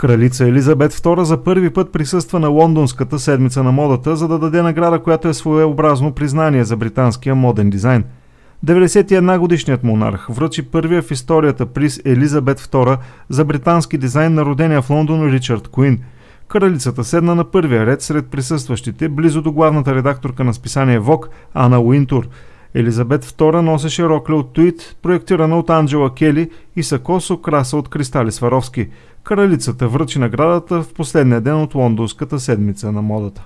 Кралица Елизабет II за първи път присъства на Лондонската седмица на модата, за да даде награда, която е своеобразно признание за британския моден дизайн. 91-годишният монарх връчи първия в историята приз Елизабет II за британски дизайн на родения в Лондон Ричард Куин. Кралицата седна на първия ред сред присъстващите, близо до главната редакторка на списание ВОК Ана Уинтур – Елизабет II носеше рокля от Туит, проектирана от Анджела Кели и сако с окраса от кристали Сваровски. Кралицата връчи наградата в последния ден от лондонската седмица на модата.